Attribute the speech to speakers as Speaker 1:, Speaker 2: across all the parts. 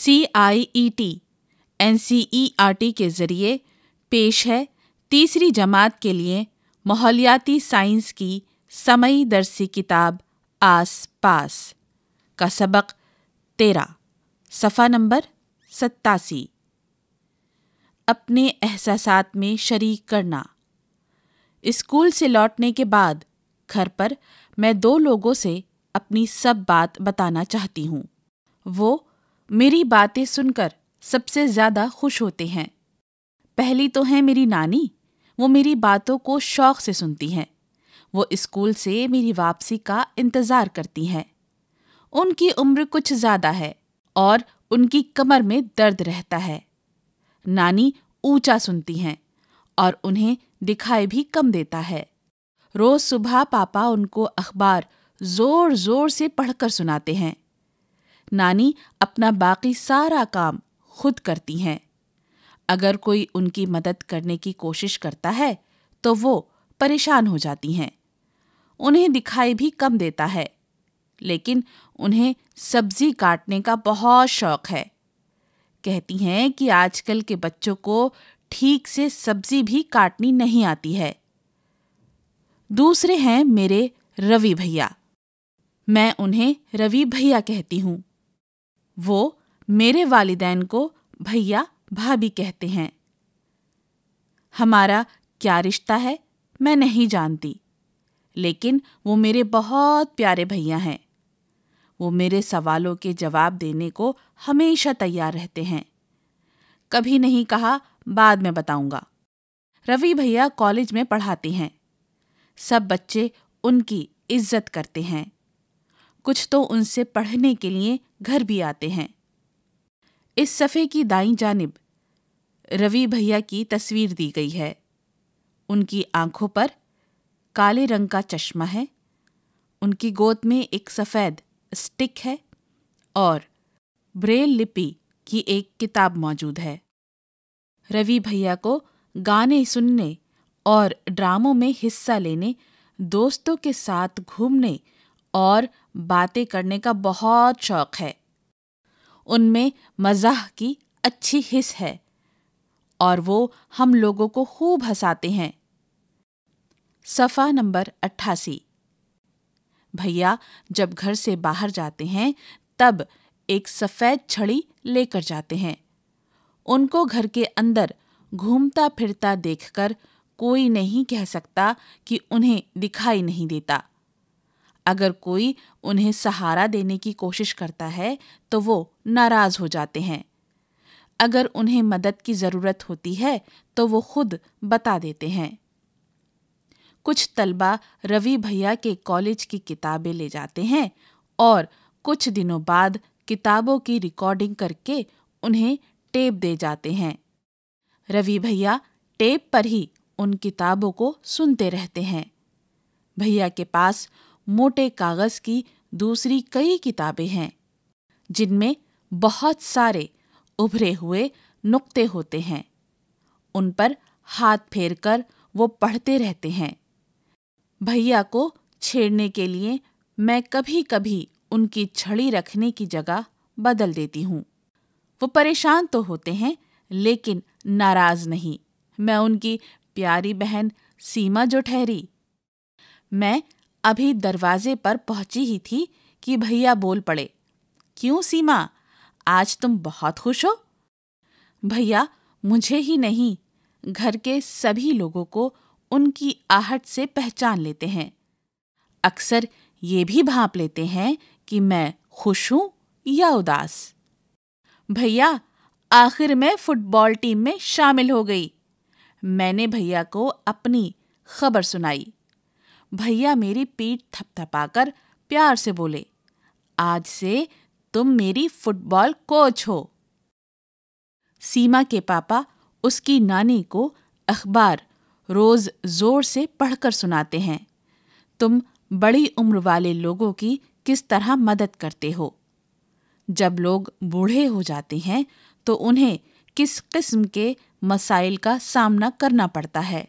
Speaker 1: C I E T N C E R T के ज़रिए पेश है तीसरी जमात के लिए माहौलियाती साइंस की समय दरसी किताब आस पास का सबक तेरह सफ़ा नंबर सत्तासी अपने एहसास में शरीक करना स्कूल से लौटने के बाद घर पर मैं दो लोगों से अपनी सब बात बताना चाहती हूँ वो मेरी बातें सुनकर सबसे ज़्यादा खुश होते हैं पहली तो है मेरी नानी वो मेरी बातों को शौक से सुनती हैं वो स्कूल से मेरी वापसी का इंतज़ार करती हैं उनकी उम्र कुछ ज़्यादा है और उनकी कमर में दर्द रहता है नानी ऊंचा सुनती हैं और उन्हें दिखाई भी कम देता है रोज़ सुबह पापा उनको अखबार ज़ोर ज़ोर से पढ़कर सुनाते हैं नानी अपना बाकी सारा काम खुद करती हैं अगर कोई उनकी मदद करने की कोशिश करता है तो वो परेशान हो जाती हैं उन्हें दिखाई भी कम देता है लेकिन उन्हें सब्जी काटने का बहुत शौक है कहती हैं कि आजकल के बच्चों को ठीक से सब्जी भी काटनी नहीं आती है दूसरे हैं मेरे रवि भैया मैं उन्हें रवि भैया कहती हूँ वो मेरे वालिदैन को भैया भाभी कहते हैं हमारा क्या रिश्ता है मैं नहीं जानती लेकिन वो मेरे बहुत प्यारे भैया हैं वो मेरे सवालों के जवाब देने को हमेशा तैयार रहते हैं कभी नहीं कहा बाद में बताऊंगा रवि भैया कॉलेज में पढ़ाते हैं सब बच्चे उनकी इज्जत करते हैं कुछ तो उनसे पढ़ने के लिए घर भी आते हैं इस सफ़े की दाई जानब रवि भैया की तस्वीर दी गई है उनकी आंखों पर काले रंग का चश्मा है उनकी गोद में एक सफ़ेद स्टिक है और ब्रेल लिपि की एक किताब मौजूद है रवि भैया को गाने सुनने और ड्रामों में हिस्सा लेने दोस्तों के साथ घूमने और बातें करने का बहुत शौक़ है उनमें मज़ाह की अच्छी हिस है और वो हम लोगों को खूब हंसाते हैं सफ़ा नंबर अट्ठासी भैया जब घर से बाहर जाते हैं तब एक सफ़ेद छड़ी लेकर जाते हैं उनको घर के अंदर घूमता फिरता देखकर कोई नहीं कह सकता कि उन्हें दिखाई नहीं देता अगर कोई उन्हें सहारा देने की कोशिश करता है तो वो नाराज हो जाते हैं अगर उन्हें मदद की ज़रूरत होती है तो वो खुद बता देते हैं कुछ तलबा रवि भैया के कॉलेज की किताबें ले जाते हैं और कुछ दिनों बाद किताबों की रिकॉर्डिंग करके उन्हें टेप दे जाते हैं रवि भैया टेप पर ही उन किताबों को सुनते रहते हैं भैया के पास मोटे कागज की दूसरी कई किताबें हैं जिनमें बहुत सारे उभरे हुए नुक्ते होते हैं उन पर हाथ फेर कर वो पढ़ते रहते हैं भैया को छेड़ने के लिए मैं कभी कभी उनकी छड़ी रखने की जगह बदल देती हूँ वो परेशान तो होते हैं लेकिन नाराज नहीं मैं उनकी प्यारी बहन सीमा जो ठहरी मैं अभी दरवाजे पर पहुंची ही थी कि भैया बोल पड़े क्यों सीमा आज तुम बहुत खुश हो भैया मुझे ही नहीं घर के सभी लोगों को उनकी आहट से पहचान लेते हैं अक्सर ये भी भाप लेते हैं कि मैं खुश हूं या उदास भैया आखिर में फुटबॉल टीम में शामिल हो गई मैंने भैया को अपनी खबर सुनाई भैया मेरी पीठ थपथपाकर प्यार से बोले आज से तुम मेरी फुटबॉल कोच हो सीमा के पापा उसकी नानी को अखबार रोज जोर से पढ़कर सुनाते हैं तुम बड़ी उम्र वाले लोगों की किस तरह मदद करते हो जब लोग बूढ़े हो जाते हैं तो उन्हें किस किस्म के मसाइल का सामना करना पड़ता है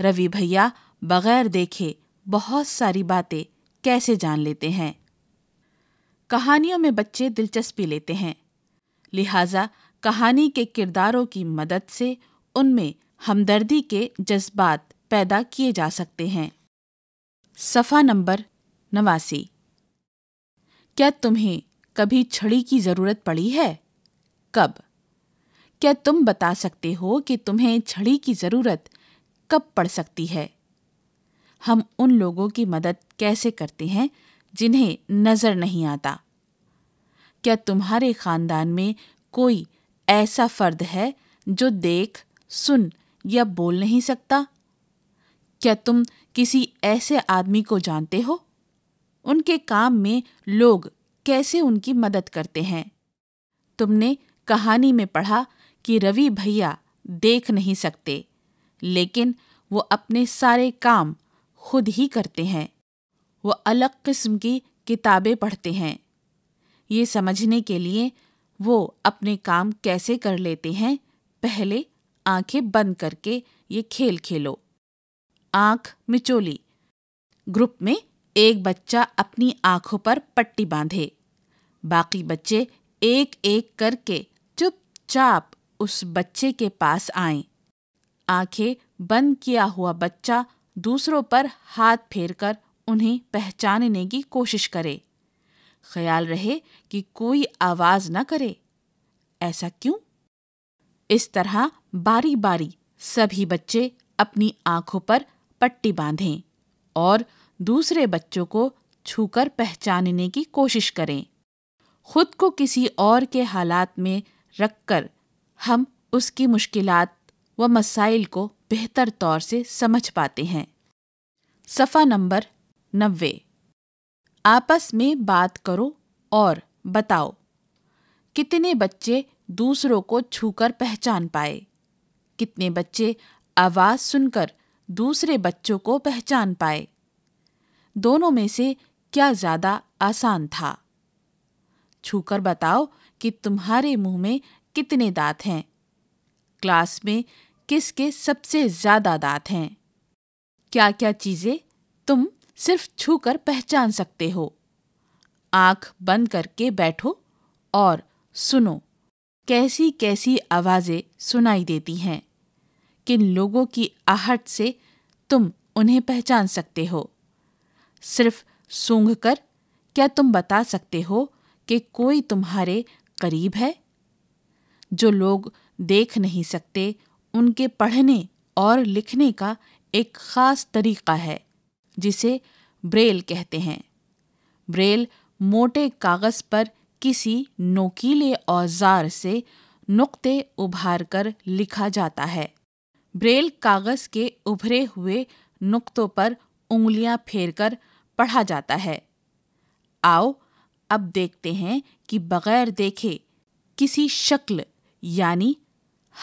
Speaker 1: रवि भैया बगैर देखे बहुत सारी बातें कैसे जान लेते हैं कहानियों में बच्चे दिलचस्पी लेते हैं लिहाजा कहानी के किरदारों की मदद से उनमें हमदर्दी के जज्बात पैदा किए जा सकते हैं सफ़ा नंबर नवासी क्या तुम्हें कभी छड़ी की ज़रूरत पड़ी है कब क्या तुम बता सकते हो कि तुम्हें छड़ी की ज़रूरत कब पड़ सकती है हम उन लोगों की मदद कैसे करते हैं जिन्हें नज़र नहीं आता क्या तुम्हारे ख़ानदान में कोई ऐसा फ़र्द है जो देख सुन या बोल नहीं सकता क्या तुम किसी ऐसे आदमी को जानते हो उनके काम में लोग कैसे उनकी मदद करते हैं तुमने कहानी में पढ़ा कि रवि भैया देख नहीं सकते लेकिन वो अपने सारे काम खुद ही करते हैं वो अलग किस्म की किताबें पढ़ते हैं ये समझने के लिए वो अपने काम कैसे कर लेते हैं पहले आंखें बंद करके ये खेल खेलो आंख मिचोली ग्रुप में एक बच्चा अपनी आंखों पर पट्टी बांधे बाकी बच्चे एक एक करके चुपचाप उस बच्चे के पास आए आंखें बंद किया हुआ बच्चा दूसरों पर हाथ फेरकर उन्हें पहचानने की कोशिश करे ख्याल रहे कि कोई आवाज न करे ऐसा क्यों इस तरह बारी बारी सभी बच्चे अपनी आंखों पर पट्टी बांधें और दूसरे बच्चों को छूकर पहचानने की कोशिश करें खुद को किसी और के हालात में रखकर हम उसकी मुश्किलात व मसाइल को बेहतर तौर से समझ पाते हैं सफ़ा नंबर नब्बे आपस में बात करो और बताओ कितने बच्चे दूसरों को छूकर पहचान पाए कितने बच्चे आवाज़ सुनकर दूसरे बच्चों को पहचान पाए दोनों में से क्या ज़्यादा आसान था छूकर बताओ कि तुम्हारे मुंह में कितने दांत हैं क्लास में किसके सबसे ज्यादा दांत हैं क्या क्या चीजें तुम सिर्फ छू कर पहचान सकते हो आंख बंद करके बैठो और सुनो कैसी कैसी आवाज़ें सुनाई देती हैं किन लोगों की आहट से तुम उन्हें पहचान सकते हो सिर्फ सूंघ कर क्या तुम बता सकते हो कि कोई तुम्हारे करीब है जो लोग देख नहीं सकते उनके पढ़ने और लिखने का एक ख़ास तरीका है जिसे ब्रेल कहते हैं ब्रेल मोटे कागज़ पर किसी नोकीले औजार से नुक्ते उभार कर लिखा जाता है ब्रेल कागज़ के उभरे हुए नुक्तों पर उंगलियां फेरकर पढ़ा जाता है आओ अब देखते हैं कि बगैर देखे किसी शक्ल यानी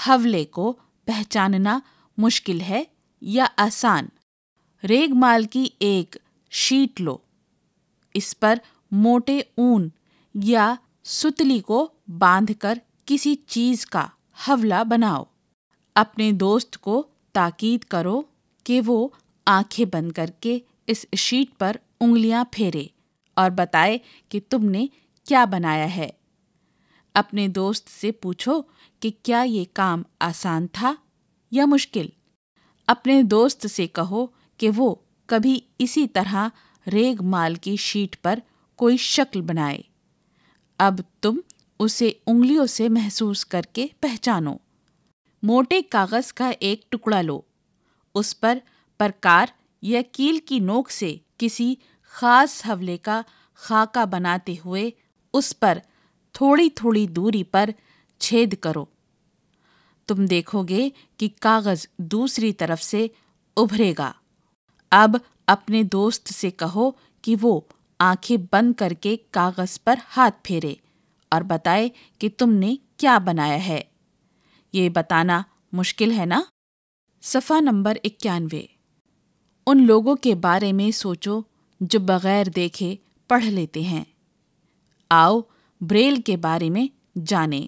Speaker 1: हवले को पहचानना मुश्किल है या आसान रेगमाल की एक शीट लो इस पर मोटे ऊन या सुतली को बांधकर किसी चीज का हवला बनाओ अपने दोस्त को ताकीद करो कि वो आंखें बंद करके इस शीट पर उंगलियां फेरे और बताए कि तुमने क्या बनाया है अपने दोस्त से पूछो कि क्या ये काम आसान था या मुश्किल अपने दोस्त से कहो कि वो कभी इसी तरह रेग माल की शीट पर कोई शक्ल बनाए अब तुम उसे उंगलियों से महसूस करके पहचानो मोटे कागज़ का एक टुकड़ा लो उस पर प्रकार या कील की नोक से किसी खास हवले का खाका बनाते हुए उस पर थोड़ी थोड़ी दूरी पर छेद करो तुम देखोगे कि कागज दूसरी तरफ से उभरेगा अब अपने दोस्त से कहो कि वो आंखें बंद करके कागज पर हाथ फेरे और बताए कि तुमने क्या बनाया है ये बताना मुश्किल है ना सफ़ा नंबर इक्यानवे उन लोगों के बारे में सोचो जो बगैर देखे पढ़ लेते हैं आओ ब्रेल के बारे में जानें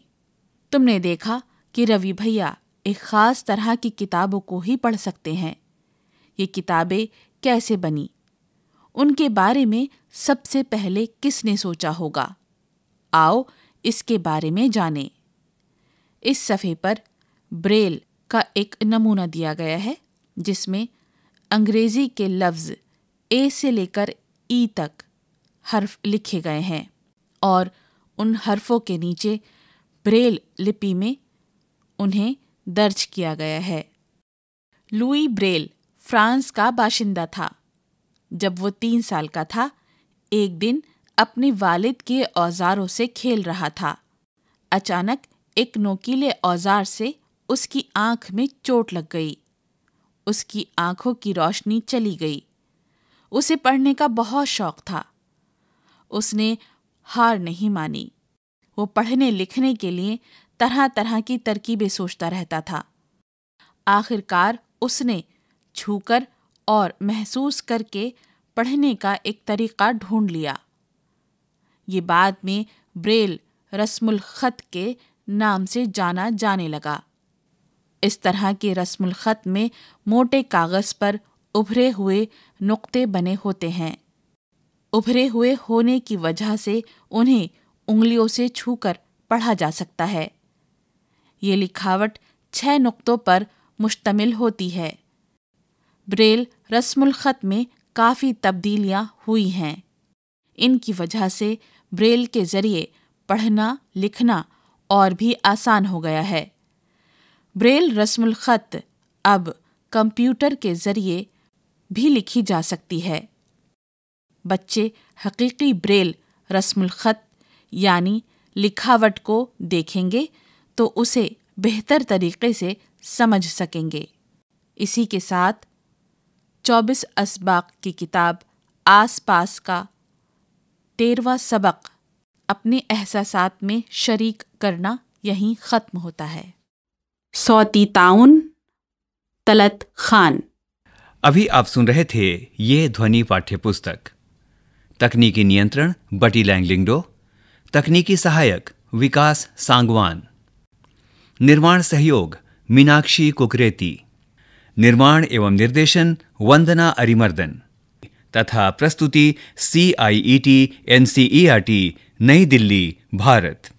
Speaker 1: तुमने देखा कि रवि भैया एक ख़ास तरह की किताबों को ही पढ़ सकते हैं ये किताबें कैसे बनी उनके बारे में सबसे पहले किसने सोचा होगा आओ इसके बारे में जानें। इस सफ़े पर ब्रेल का एक नमूना दिया गया है जिसमें अंग्रेज़ी के लफ्ज़ ए से लेकर ई तक हर्फ लिखे गए हैं और उन हर्फों के नीचे ब्रेल लिपि में उन्हें दर्ज किया गया है लुई ब्रेल फ्रांस का बाशिंदा था जब वो तीन साल का था एक दिन अपने वालिद के औजारों से खेल रहा था अचानक एक नोकीले औजार से उसकी आंख में चोट लग गई उसकी आंखों की रोशनी चली गई उसे पढ़ने का बहुत शौक था उसने हार नहीं मानी वो पढ़ने लिखने के लिए तरह तरह की तरकीबें सोचता रहता था आखिरकार उसने छूकर और महसूस करके पढ़ने का एक तरीका ढूंढ लिया ये बाद में ब्रेल रस्मुल ख़त के नाम से जाना जाने लगा इस तरह के रस्मुल ख़त में मोटे कागज़ पर उभरे हुए नुक्ते बने होते हैं उभरे हुए होने की वजह से उन्हें उंगलियों से छूकर पढ़ा जा सकता है ये लिखावट छह नुक्तों पर मुश्तमिल होती है ब्रेल रस्मुलखत में काफ़ी तब्दीलियां हुई हैं इनकी वजह से ब्रेल के ज़रिए पढ़ना लिखना और भी आसान हो गया है ब्रेल रस्मुलखत अब कंप्यूटर के ज़रिए भी लिखी जा सकती है बच्चे हकीकी ब्रेल रस्मुलखत यानी लिखावट को देखेंगे तो उसे बेहतर तरीके से समझ सकेंगे इसी के साथ चौबीस असबाक की किताब आस पास का तेरवा सबक अपने एहसास में शरीक करना यहीं ख़त्म होता है सौती ताउन तलत खान अभी आप सुन रहे थे ये ध्वनि पाठ्य पुस्तक तकनीकी नियंत्रण बटी लैंगलिंगडो तकनीकी सहायक विकास सांगवान निर्माण सहयोग मीनाक्षी कुकरेती निर्माण एवं निर्देशन वंदना अरिमर्दन तथा प्रस्तुति C I E T N C E R T New Delhi Bharat